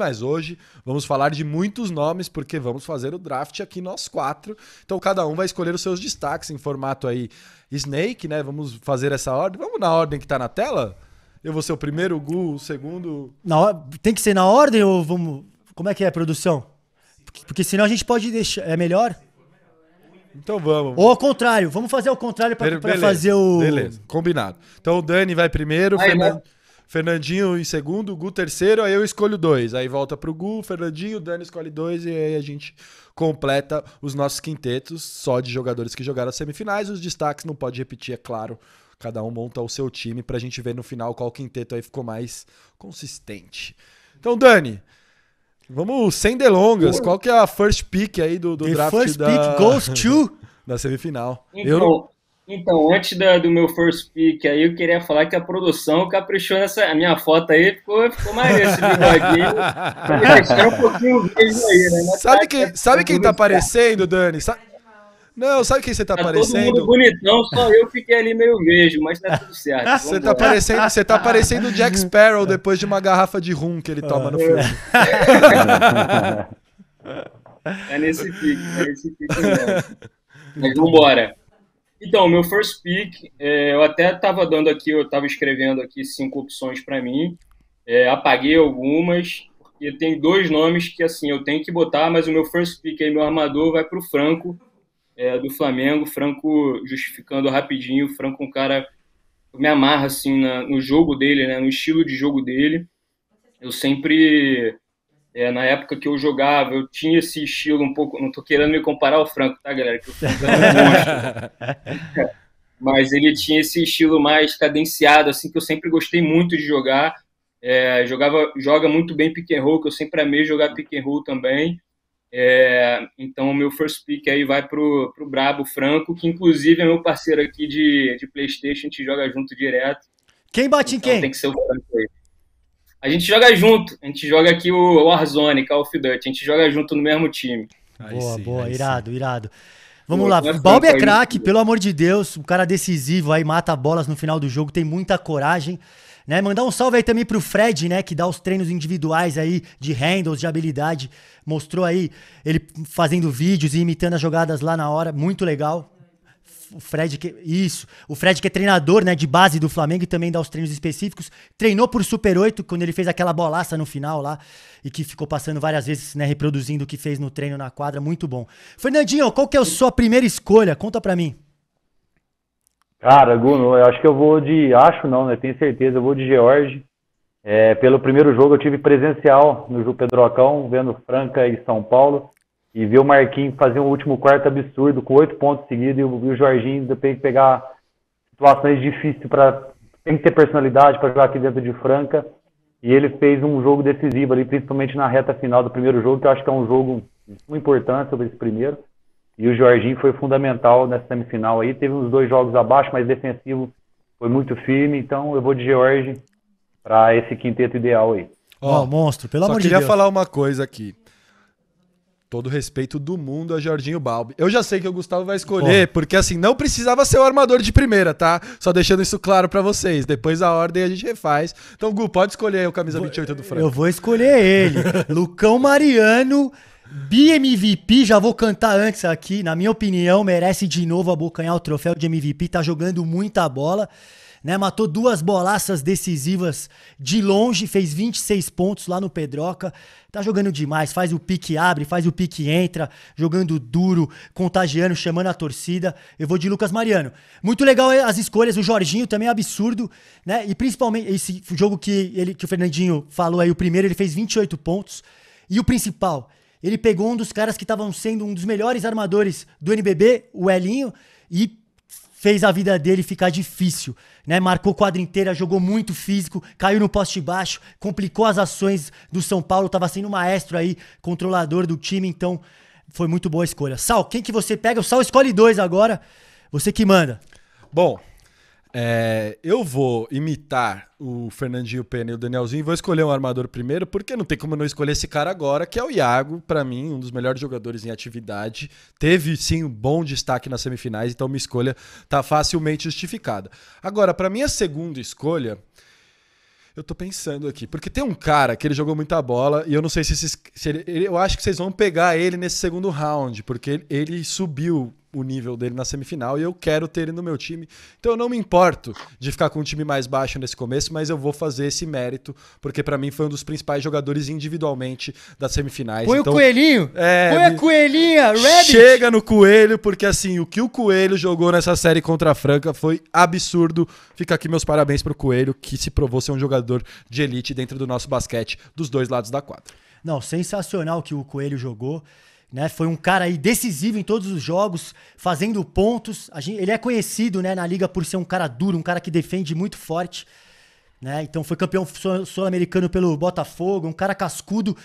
Mas hoje vamos falar de muitos nomes, porque vamos fazer o draft aqui nós quatro. Então cada um vai escolher os seus destaques em formato aí Snake, né? Vamos fazer essa ordem. Vamos na ordem que tá na tela? Eu vou ser o primeiro, o Gu, o segundo. Na, tem que ser na ordem ou vamos. Como é que é a produção? Porque, porque senão a gente pode deixar. É melhor? Então vamos. Ou ao contrário, vamos fazer ao contrário para fazer o. Beleza, combinado. Então o Dani vai primeiro, Aí, Fernando. Né? Fernandinho em segundo, Gu terceiro, aí eu escolho dois. Aí volta pro Gu, Fernandinho, Dani escolhe dois e aí a gente completa os nossos quintetos só de jogadores que jogaram as semifinais. Os destaques não pode repetir, é claro. Cada um monta o seu time pra gente ver no final qual quinteto aí ficou mais consistente. Então, Dani, vamos sem delongas. Qual que é a first pick aí do, do draft da... first pick goes to... da semifinal. Então, eu... Então, antes da, do meu first pick aí, eu queria falar que a produção caprichou nessa a minha foto aí, ficou, ficou maneiro esse bigodinho. um pouquinho mesmo aí, né? sabe tá quem, tá sabe quem tá aparecendo, Dani? Sa não, sabe quem você tá, tá aparecendo? Todo mundo bonitão, só eu fiquei ali meio vejo, mas tá tudo certo. Ah, você tá, parecendo, você tá aparecendo o Jack Sparrow depois de uma garrafa de rum que ele toma no é. filme. É nesse pique, é nesse pique mesmo. Mas vambora. Então, meu first pick, é, eu até estava dando aqui, eu estava escrevendo aqui cinco opções para mim, é, apaguei algumas, porque tem dois nomes que assim eu tenho que botar, mas o meu first pick aí, meu armador, vai para o Franco, é, do Flamengo. Franco, justificando rapidinho, Franco é um cara, me amarra assim na, no jogo dele, né, no estilo de jogo dele. Eu sempre é, na época que eu jogava, eu tinha esse estilo um pouco. Não estou querendo me comparar ao Franco, tá, galera? Que eu Mas ele tinha esse estilo mais cadenciado, assim, que eu sempre gostei muito de jogar. É, jogava, joga muito bem pick and roll, que eu sempre amei jogar pick and roll também. É, então o meu first pick aí vai pro, pro Brabo Franco, que inclusive é meu parceiro aqui de, de Playstation, a gente joga junto direto. Quem bate então, em quem? Tem que ser o Franco aí. A gente joga junto. A gente joga aqui o Warzone, Call of Duty. A gente joga junto no mesmo time. Aí boa, sim, boa. Irado, sim. irado. Vamos lá, Balbi é craque, pelo amor de Deus, um cara decisivo aí, mata bolas no final do jogo, tem muita coragem. Né? Mandar um salve aí também pro Fred, né? Que dá os treinos individuais aí de handles, de habilidade. Mostrou aí ele fazendo vídeos e imitando as jogadas lá na hora. Muito legal o Fred que isso, o Fred que é treinador, né, de base do Flamengo e também dá os treinos específicos, treinou por Super 8 quando ele fez aquela bolaça no final lá e que ficou passando várias vezes, né, reproduzindo o que fez no treino na quadra, muito bom. Fernandinho, qual que é a sua primeira escolha? Conta para mim. Cara, Guno, eu acho que eu vou de, acho não, né, tenho certeza, eu vou de George. É, pelo primeiro jogo eu tive presencial no Pedrocão, vendo Franca e São Paulo. E ver o Marquinhos fazer um último quarto absurdo com oito pontos seguidos e o, e o Jorginho tem que pegar situações difíceis para. tem que ter personalidade para jogar aqui dentro de Franca. E ele fez um jogo decisivo ali, principalmente na reta final do primeiro jogo, que eu acho que é um jogo de suma importância sobre esse primeiro. E o Jorginho foi fundamental nessa semifinal aí. Teve uns dois jogos abaixo, mas defensivo foi muito firme. Então eu vou de Jorge para esse quinteto ideal aí. Ó, oh, monstro, pelo Só amor de Deus. Só queria falar uma coisa aqui. Todo respeito do mundo a Jorginho Balbi. Eu já sei que o Gustavo vai escolher, Porra. porque assim, não precisava ser o armador de primeira, tá? Só deixando isso claro para vocês. Depois a ordem a gente refaz. Então, Gu, pode escolher o camisa 28 do Franco. Eu vou escolher ele. Lucão Mariano, BMVP, já vou cantar antes aqui. Na minha opinião, merece de novo abocanhar o troféu de MVP. Tá jogando muita bola né? Matou duas bolaças decisivas de longe, fez 26 pontos lá no Pedroca. Tá jogando demais, faz o pique abre, faz o pique entra, jogando duro, contagiando, chamando a torcida. Eu vou de Lucas Mariano. Muito legal eh, as escolhas, o Jorginho também é absurdo, né? E principalmente esse jogo que ele que o Fernandinho falou aí, o primeiro ele fez 28 pontos. E o principal, ele pegou um dos caras que estavam sendo um dos melhores armadores do NBB, o Elinho, e fez a vida dele ficar difícil, né? Marcou quadra inteira, jogou muito físico, caiu no poste baixo, complicou as ações do São Paulo, Tava sendo maestro aí, controlador do time, então foi muito boa a escolha. Sal, quem que você pega? O Sal escolhe dois agora. Você que manda. Bom, é, eu vou imitar o Fernandinho Pena e o Danielzinho e vou escolher um armador primeiro, porque não tem como não escolher esse cara agora, que é o Iago, para mim, um dos melhores jogadores em atividade. Teve sim um bom destaque nas semifinais, então minha escolha tá facilmente justificada. Agora, para minha segunda escolha, eu tô pensando aqui, porque tem um cara que ele jogou muita bola e eu não sei se, se ele, eu acho que vocês vão pegar ele nesse segundo round, porque ele, ele subiu o nível dele na semifinal e eu quero ter ele no meu time. Então eu não me importo de ficar com um time mais baixo nesse começo, mas eu vou fazer esse mérito, porque para mim foi um dos principais jogadores individualmente das semifinais. Foi então, o coelhinho! É, Põe a coelhinha! Reddit. Chega no coelho, porque assim, o que o coelho jogou nessa série contra a Franca foi absurdo. Fica aqui meus parabéns pro coelho, que se provou ser um jogador de elite dentro do nosso basquete, dos dois lados da quadra. Não, sensacional que o coelho jogou. Né? Foi um cara aí decisivo em todos os jogos, fazendo pontos. Gente, ele é conhecido né, na liga por ser um cara duro, um cara que defende muito forte. Né? Então foi campeão sul-americano pelo Botafogo, um cara cascudo.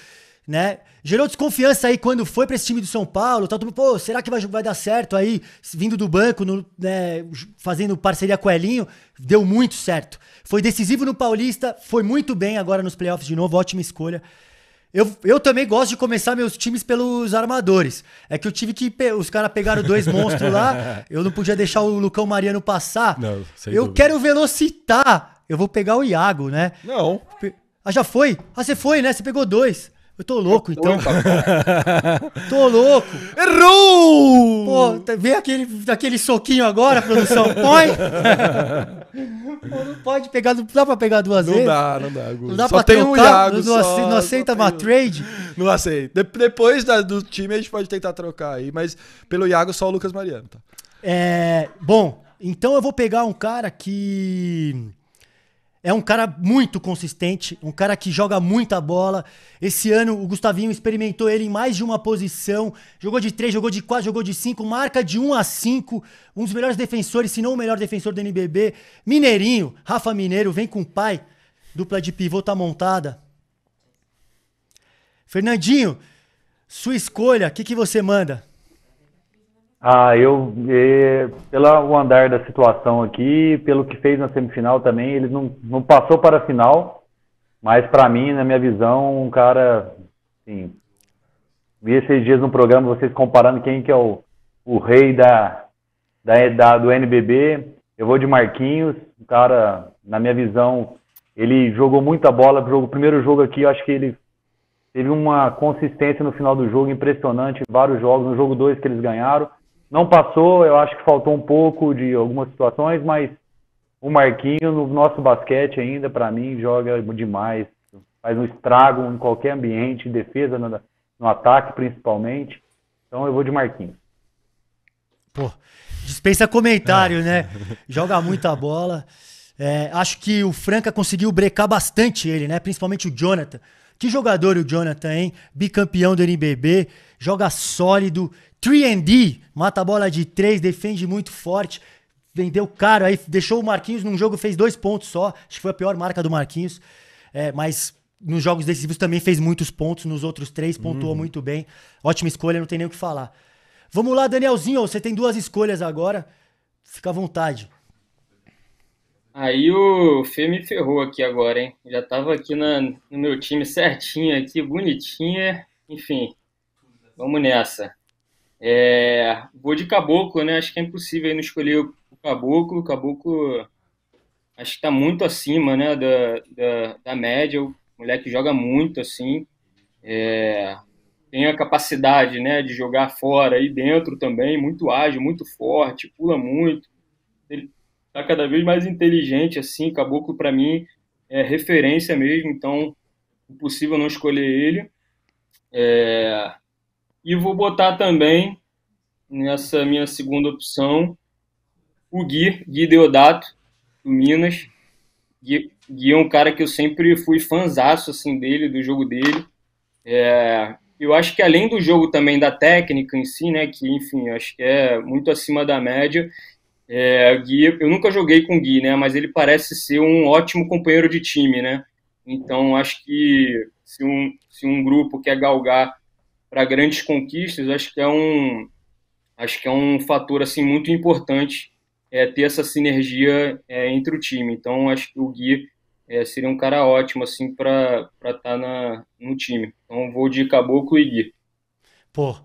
Né? Gerou desconfiança aí quando foi para esse time do São Paulo. Tal, pô, será que vai, vai dar certo aí, vindo do banco, no, né, fazendo parceria com o Elinho? Deu muito certo. Foi decisivo no Paulista, foi muito bem agora nos playoffs de novo, ótima escolha. Eu, eu também gosto de começar meus times pelos armadores. É que eu tive que. Os caras pegaram dois monstros lá. Eu não podia deixar o Lucão Mariano passar. Não, eu dúvida. quero velocitar. Eu vou pegar o Iago, né? Não. Ah, já foi? Ah, você foi, né? Você pegou dois. Eu tô louco, eu tô então. Tá tô louco. Errou! Pô, vem aquele, aquele soquinho agora, produção. Põe! Pô, não pode pegar, não dá pra pegar duas não vezes. Dá, não dá, Não dá só pra tem um Iago, não, só, não aceita uma tenho... trade? Não aceita. De, depois da, do time a gente pode tentar trocar aí, mas pelo Iago só o Lucas Mariano, tá? É. Bom, então eu vou pegar um cara que é um cara muito consistente, um cara que joga muita bola. Esse ano o Gustavinho experimentou ele em mais de uma posição. Jogou de 3, jogou de 4, jogou de 5, marca de 1 a 5. Um dos melhores defensores, se não o melhor defensor do NBB. Mineirinho, Rafa Mineiro, vem com o pai. Dupla de pivô tá montada. Fernandinho, sua escolha, o que, que você manda? Ah, eu eh, é, pelo andar da situação aqui, pelo que fez na semifinal também, ele não, não passou para a final, mas para mim, na minha visão, um cara, assim, vi esses dias no programa vocês comparando quem que é o, o rei da, da, da do NBB, eu vou de Marquinhos, um cara, na minha visão, ele jogou muita bola, o primeiro jogo aqui, eu acho que ele teve uma consistência no final do jogo impressionante, vários jogos, no jogo 2 que eles ganharam, não passou, eu acho que faltou um pouco de algumas situações, mas o Marquinho no nosso basquete ainda, para mim, joga demais. Faz um estrago em qualquer ambiente, defesa, no, no ataque principalmente. Então eu vou de Marquinhos. Pô, dispensa comentário, é. né? Joga muita bola. É, acho que o Franca conseguiu brecar bastante ele, né? Principalmente o Jonathan. Que jogador o Jonathan, hein? Bicampeão do NBB, joga sólido, 3D, mata a bola de 3, defende muito forte, vendeu caro, aí deixou o Marquinhos num jogo, fez dois pontos só, acho que foi a pior marca do Marquinhos, é, mas nos jogos decisivos também fez muitos pontos, nos outros três pontuou uhum. muito bem, ótima escolha, não tem nem o que falar. Vamos lá, Danielzinho, você tem duas escolhas agora, fica à vontade. Aí o Fê me ferrou aqui agora, hein? Já tava aqui na, no meu time certinho aqui, bonitinha. Enfim, vamos nessa. É, vou de caboclo, né? Acho que é impossível não escolher o caboclo. O caboclo acho que tá muito acima, né? Da, da, da média. O moleque joga muito, assim. É, tem a capacidade, né? De jogar fora e dentro também. Muito ágil, muito forte, pula muito tá cada vez mais inteligente, assim, Caboclo para mim é referência mesmo, então impossível não escolher ele. É... E vou botar também nessa minha segunda opção o Gui, Gui Deodato, do Minas. Gui, Gui é um cara que eu sempre fui fanzaço, assim, dele, do jogo dele. É... Eu acho que além do jogo também da técnica em si, né, que enfim, acho que é muito acima da média, é, Gui, eu nunca joguei com o Gui, né? Mas ele parece ser um ótimo companheiro de time, né? Então, acho que se um, se um grupo quer galgar para grandes conquistas, acho que é um, acho que é um fator assim muito importante é, ter essa sinergia é, entre o time. Então, acho que o Gui é, seria um cara ótimo assim para estar tá no time. Então, vou de Caboclo e Gui. Pô,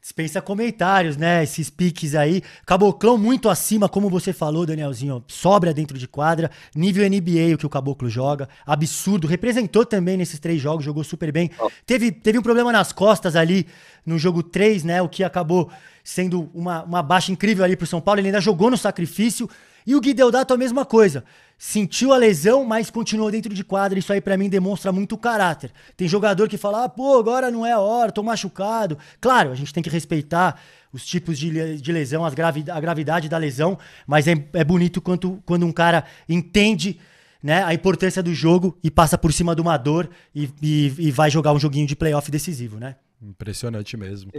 Dispensa comentários, né? Esses piques aí. Caboclão muito acima, como você falou, Danielzinho. Sobra dentro de quadra. Nível NBA, o que o Caboclo joga. Absurdo. Representou também nesses três jogos, jogou super bem. Teve, teve um problema nas costas ali no jogo 3, né? O que acabou sendo uma, uma baixa incrível ali pro São Paulo. Ele ainda jogou no sacrifício. E o Gui Deodato a mesma coisa sentiu a lesão, mas continuou dentro de quadra. Isso aí para mim demonstra muito caráter. Tem jogador que fala: ah, pô, agora não é a hora, tô machucado. Claro, a gente tem que respeitar os tipos de, de lesão, as gravi, a gravidade da lesão, mas é, é bonito quanto, quando um cara entende. Né, a importância do jogo e passa por cima de uma dor e, e, e vai jogar um joguinho de playoff decisivo, né? Impressionante mesmo.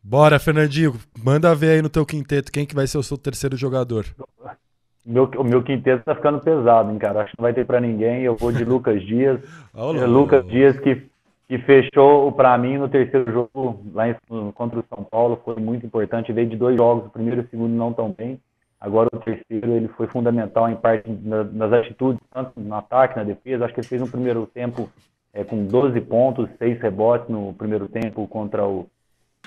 Bora, Fernandinho, manda ver aí no teu quinteto quem que vai ser o seu terceiro jogador. Meu, o meu quinteto tá ficando pesado, hein, cara? Acho que não vai ter para ninguém. Eu vou de Lucas Dias. Olá, Lucas olá. Dias que, que fechou para mim no terceiro jogo lá em, contra o São Paulo. Foi muito importante. Veio de dois jogos, o primeiro e o segundo não tão bem. Agora o terceiro ele foi fundamental em parte na, nas atitudes, tanto no ataque, na defesa. Acho que ele fez um primeiro tempo é, com 12 pontos, 6 rebotes no primeiro tempo contra o,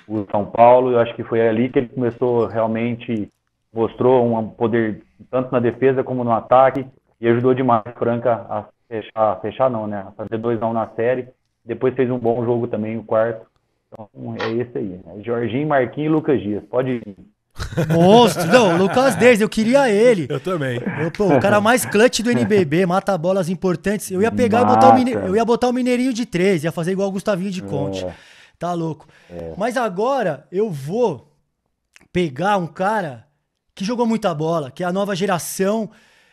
o São Paulo. Eu acho que foi ali que ele começou realmente mostrou um poder tanto na defesa como no ataque e ajudou demais a Franca a fechar, a fechar não, né? A fazer 2 a 1 um na série. Depois fez um bom jogo também, o quarto. Então é esse aí. Né? Jorginho, Marquinhos e Lucas Dias. Pode ir. Monstro! Não, Lucas Dias, eu queria ele. Eu também. Eu, pô, o cara mais clutch do NBB, mata bolas importantes. Eu ia pegar e botar o, mine... eu ia botar o Mineirinho de 3, ia fazer igual o Gustavinho de Conte. É. Tá louco. É. Mas agora eu vou pegar um cara que jogou muita bola, que é a nova geração.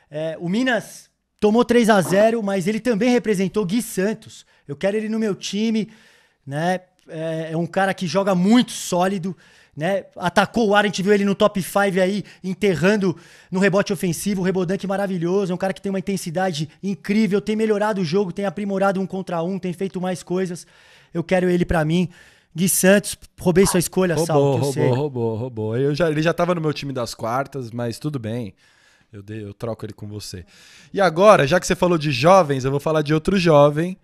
É, o Minas tomou 3 a 0 mas ele também representou Gui Santos. Eu quero ele no meu time, né? É, é um cara que joga muito sólido, né? Atacou o ar, a gente viu ele no top 5 aí, enterrando no rebote ofensivo, o rebodanque maravilhoso, é um cara que tem uma intensidade incrível, tem melhorado o jogo, tem aprimorado um contra um, tem feito mais coisas. Eu quero ele para mim. Gui Santos, roubei sua escolha, roubou, Sal. Roubou, roubou, roubou. Eu já, ele já estava no meu time das quartas, mas tudo bem. Eu, dei, eu troco ele com você. E agora, já que você falou de jovens, eu vou falar de outro jovem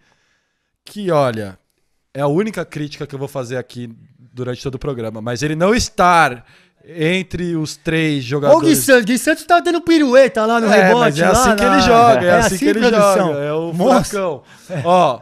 que, olha, é a única crítica que eu vou fazer aqui durante todo o programa, mas ele não estar entre os três jogadores. Ô, Gui Santos, Gui Santos tá dando pirueta lá no é, rebote. Mas é assim lá, que ele joga, é, é assim, assim, que ele joga. É o Nossa. furacão. É. Ó,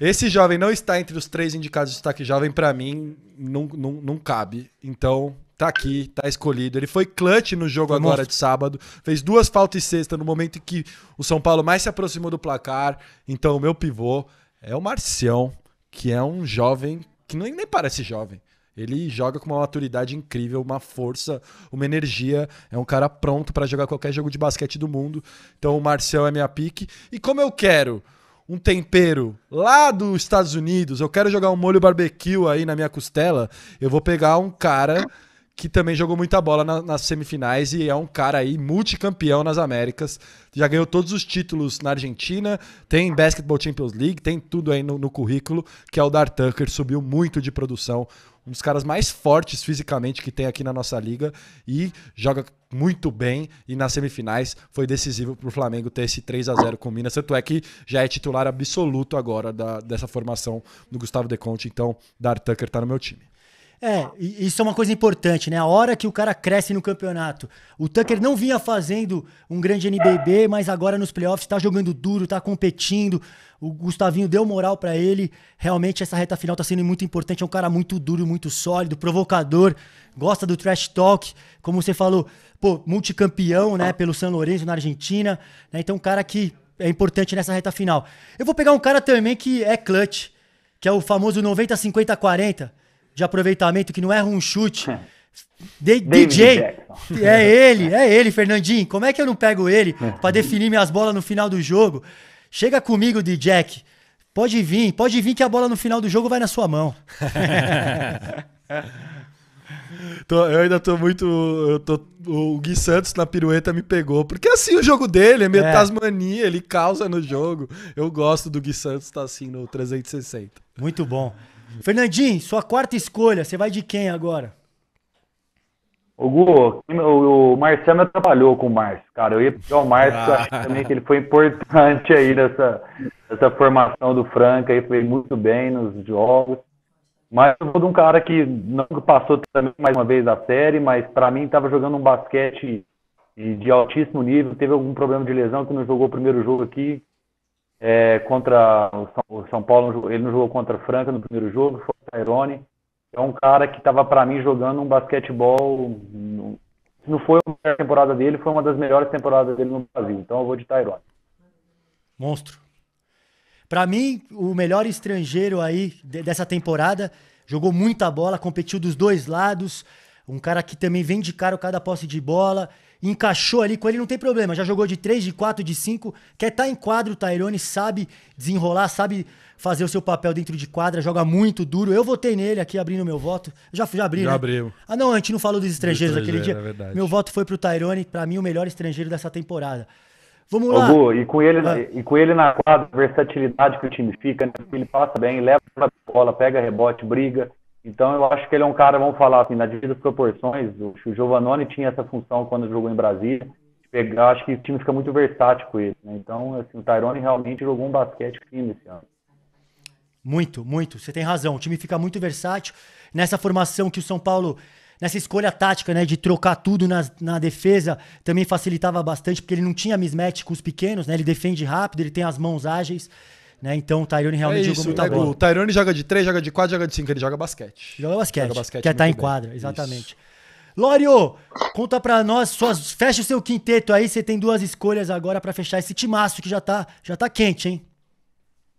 é. Esse jovem não está entre os três indicados de destaque jovem, para mim, não, não, não cabe. Então, tá aqui, tá escolhido. Ele foi clutch no jogo Vamos. agora de sábado, fez duas faltas e sexta no momento em que o São Paulo mais se aproximou do placar. Então, o meu pivô é o Marcião, que é um jovem que nem, nem parece jovem. Ele joga com uma maturidade incrível, uma força, uma energia. É um cara pronto para jogar qualquer jogo de basquete do mundo. Então o Marcel é minha pique. E como eu quero um tempero lá dos Estados Unidos, eu quero jogar um molho barbecue aí na minha costela, eu vou pegar um cara que também jogou muita bola na, nas semifinais e é um cara aí multicampeão nas Américas. Já ganhou todos os títulos na Argentina, tem Basketball Champions League, tem tudo aí no, no currículo, que é o Dar Tucker, subiu muito de produção um dos caras mais fortes fisicamente que tem aqui na nossa liga e joga muito bem e nas semifinais foi decisivo para o Flamengo ter esse 3 a 0 com o Minas, tanto é que já é titular absoluto agora da, dessa formação do Gustavo De Conte, então Dar Tucker tá no meu time. É, isso é uma coisa importante, né? A hora que o cara cresce no campeonato. O Tucker não vinha fazendo um grande NBB, mas agora nos playoffs está jogando duro, está competindo. O Gustavinho deu moral para ele. Realmente essa reta final está sendo muito importante. É um cara muito duro, muito sólido, provocador, gosta do trash talk, como você falou, pô, multicampeão, né, pelo San Lorenzo na Argentina, né? Então um cara que é importante nessa reta final. Eu vou pegar um cara também que é clutch, que é o famoso 90 50 40 de aproveitamento, que não erra um chute. É. De, DJ, Jackson. é ele, é ele, Fernandinho. Como é que eu não pego ele é. para definir minhas bolas no final do jogo? Chega comigo, DJ Pode vir, pode vir que a bola no final do jogo vai na sua mão. Tô, eu ainda tô muito. Eu tô, o Gui Santos na pirueta me pegou. Porque é assim o jogo dele é metasmania é. ele causa no jogo. Eu gosto do Gui Santos estar tá assim no 360. Muito bom. Fernandinho, sua quarta escolha, você vai de quem agora? O Gu, o, Marcelo Marciano atrapalhou com o Márcio, cara. Eu ia pedir o Márcio, ah. acho também que ele foi importante aí nessa, nessa formação do Franca, aí foi muito bem nos jogos. Mas eu vou de um cara que não passou também mais uma vez a série, mas para mim estava jogando um basquete de, altíssimo nível, teve algum problema de lesão que não jogou o primeiro jogo aqui, é, contra o São, o São, Paulo, ele não jogou contra Franca no primeiro jogo, foi o Tyrone. É um cara que estava para mim jogando um basquetebol. No, se não foi a melhor temporada dele, foi uma das melhores temporadas dele no Brasil. Então eu vou de Tyrone. Monstro. Para mim, o melhor estrangeiro aí dessa temporada, jogou muita bola, competiu dos dois lados, um cara que também vem de cara o cada posse de bola, encaixou ali com ele, não tem problema. Já jogou de 3, de 4, de 5, quer estar tá em quadro, o Tyrone sabe desenrolar, sabe fazer o seu papel dentro de quadra, joga muito duro. Eu votei nele aqui abrindo meu voto. Já, já abri, já né? Abriu. Ah, não, a gente não falou dos estrangeiros do aquele dia. É meu voto foi pro Tyrone, para mim o melhor estrangeiro dessa temporada. Vamos lá. e, com ele, ah. e com ele na quadra, versatilidade que o time fica, né? ele passa bem, leva a bola, pega rebote, briga, então eu acho que ele é um cara, vamos falar assim, na devidas proporções, o, o Giovannone tinha essa função quando jogou em Brasília, pegar, acho que o time fica muito versátil com ele. Né? Então, assim, o Tyrone realmente jogou um basquete fino esse ano. Muito, muito. Você tem razão. O time fica muito versátil. Nessa formação que o São Paulo, nessa escolha tática, né, de trocar tudo na, na defesa, também facilitava bastante, porque ele não tinha mismatch com os pequenos, né? Ele defende rápido, ele tem as mãos ágeis. Né? Então o Tyrone realmente é isso, jogou muita é, bola. O Tyrone joga de 3, joga de 4, joga de 5, ele joga basquete. Joga basquete. Joga basquete quer estar é tá em quadra, exatamente. Lório, conta pra nós, suas, fecha o seu quinteto aí, você tem duas escolhas agora para fechar esse timaço que já tá, já tá quente, hein?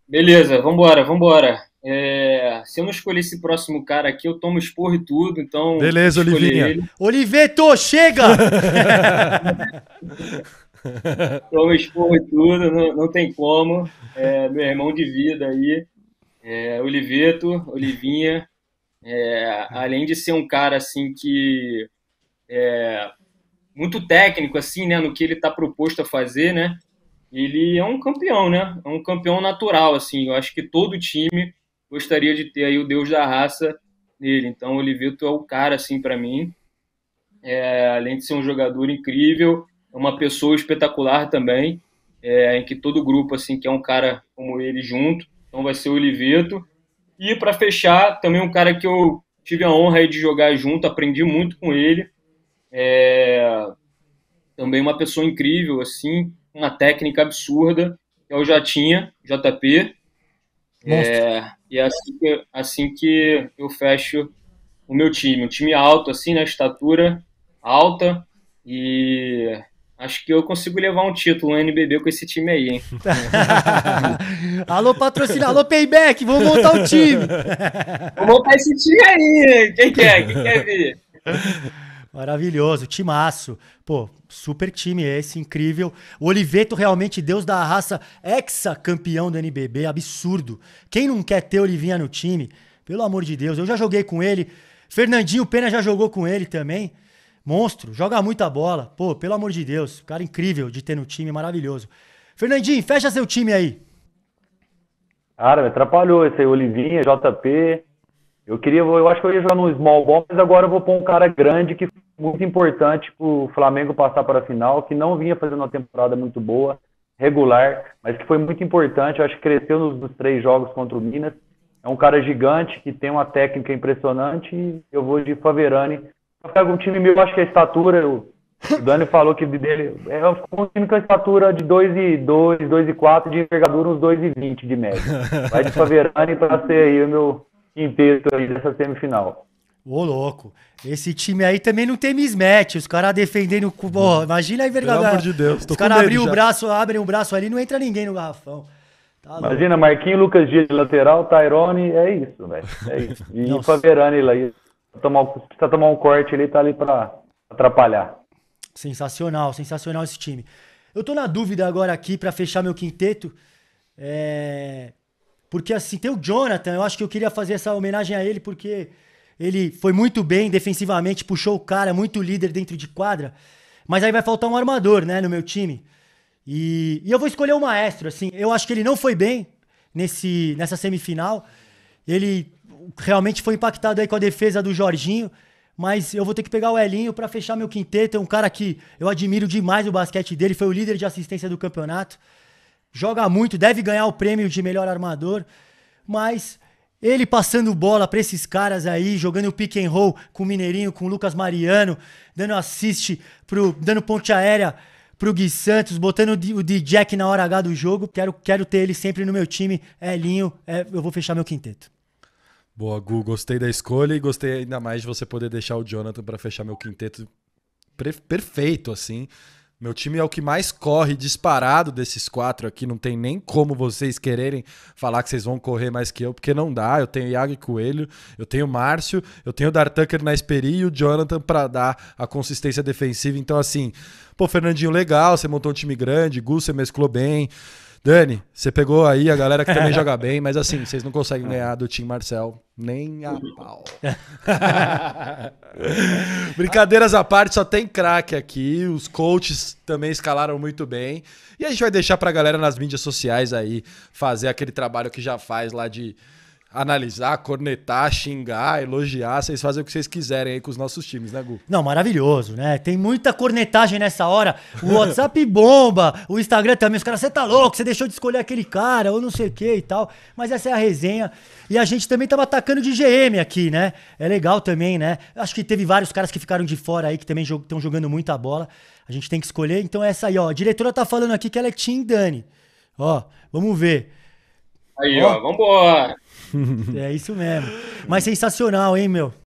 Beleza, vambora, vambora. É, se eu não escolher esse próximo cara aqui, eu tomo expor e tudo, então... Beleza, Olivinha. Ele. Oliveto, chega! Toma esporro e tudo, não, não tem como. É, meu irmão de vida aí, é, Oliveto, Olivinha. É, além de ser um cara assim que é muito técnico assim, né, no que ele está proposto a fazer, né? Ele é um campeão, né? É um campeão natural assim. Eu acho que todo time gostaria de ter aí o deus da raça nele. Então, Oliveto é o cara assim para mim. É, além de ser um jogador incrível, uma pessoa espetacular também, é, em que todo grupo assim quer é um cara como ele junto. Então vai ser o Oliveto. E para fechar, também um cara que eu tive a honra de jogar junto, aprendi muito com ele. É, também uma pessoa incrível, assim, uma técnica absurda, que é o Jatinha, JP. É, e é assim que, assim que eu fecho o meu time. Um time alto, assim, na né, estatura alta e Acho que eu consigo levar um título, um NBB com esse time aí, hein? alô, patrocinador, alô, Payback, vamos montar o um time. Vou montar esse time aí, quem quer, quem quer ver. Maravilhoso, timaço. Pô, super time esse, incrível. O Oliveto realmente, Deus da raça, ex-campeão do NBB, absurdo. Quem não quer ter Olivinha no time? Pelo amor de Deus, eu já joguei com ele. Fernandinho Pena já jogou com ele também monstro, joga muita bola. Pô, pelo amor de Deus, cara incrível de ter no time, maravilhoso. Fernandinho, fecha seu time aí. Cara, me atrapalhou esse aí, Olivinha, JP. Eu queria, eu acho que eu ia jogar no small ball, mas agora eu vou pôr um cara grande que foi muito importante pro Flamengo passar para a final, que não vinha fazendo uma temporada muito boa, regular, mas que foi muito importante. Eu acho que cresceu nos, nos três jogos contra o Minas. É um cara gigante que tem uma técnica impressionante e eu vou de Faverani pega um time meu, acho que é a estatura, o Dani falou que dele. É um time com a estatura de 2 2, 2 2,2, 4, de envergadura uns 2 20 de média. Vai de Faverani para ser aí o meu quinteto aí dessa semifinal. Ô, louco. Esse time aí também não tem mismatch. Os caras defendendo. Porra, imagina a envergadura. Pelo amor de Deus. Os caras abrem o braço, abrem o braço ali, não entra ninguém no garrafão. Tá imagina, Marquinhos, Lucas Dias de lateral, Tyrone, é isso, velho. É isso. E Faverani lá. Isso tomar, precisa tomar um corte, ele tá ali para atrapalhar. Sensacional, sensacional esse time. Eu tô na dúvida agora aqui para fechar meu quinteto. É... Porque assim, tem o Jonathan, eu acho que eu queria fazer essa homenagem a ele, porque ele foi muito bem defensivamente, puxou o cara, muito líder dentro de quadra. Mas aí vai faltar um armador, né, no meu time. E, e eu vou escolher o maestro, assim. Eu acho que ele não foi bem nesse, nessa semifinal. Ele realmente foi impactado aí com a defesa do Jorginho. Mas eu vou ter que pegar o Elinho para fechar meu quinteto. É um cara que eu admiro demais o basquete dele. Foi o líder de assistência do campeonato. Joga muito, deve ganhar o prêmio de melhor armador. Mas ele passando bola para esses caras aí, jogando pick and roll com o Mineirinho, com o Lucas Mariano, dando assist, pro, dando ponte aérea pro Gui Santos, botando o D-Jack na hora H do jogo. Quero, quero ter ele sempre no meu time. Elinho, é, eu vou fechar meu quinteto. Boa, Gu, gostei da escolha e gostei ainda mais de você poder deixar o Jonathan para fechar meu quinteto perfeito, assim. Meu time é o que mais corre disparado desses quatro aqui. Não tem nem como vocês quererem falar que vocês vão correr mais que eu, porque não dá. Eu tenho Iago e Coelho, eu tenho Márcio, eu tenho o Dartucker na esperi e o Jonathan para dar a consistência defensiva. Então, assim, pô, Fernandinho, legal. Você montou um time grande, Gu, você mesclou bem. Dani, você pegou aí a galera que também joga bem, mas assim, vocês não conseguem ah. ganhar do Tim Marcel nem a pau. Brincadeiras à parte, só tem craque aqui. Os coaches também escalaram muito bem. E a gente vai deixar pra galera nas mídias sociais aí fazer aquele trabalho que já faz lá de analisar, cornetar, xingar, elogiar, vocês fazem o que vocês quiserem aí com os nossos times, né, Gu? Não, maravilhoso, né? Tem muita cornetagem nessa hora. O WhatsApp bomba, o Instagram também. Os caras, você tá louco, você deixou de escolher aquele cara, ou não sei o que e tal. Mas essa é a resenha. E a gente também tava atacando de GM aqui, né? É legal também, né? Acho que teve vários caras que ficaram de fora aí, que também estão jogando muita bola. A gente tem que escolher. Então é essa aí, ó. A diretora tá falando aqui que ela é Tim Dani. Ó, vamos ver. Aí, ó, ó vambora. é isso mesmo. Mas sensacional, hein, meu?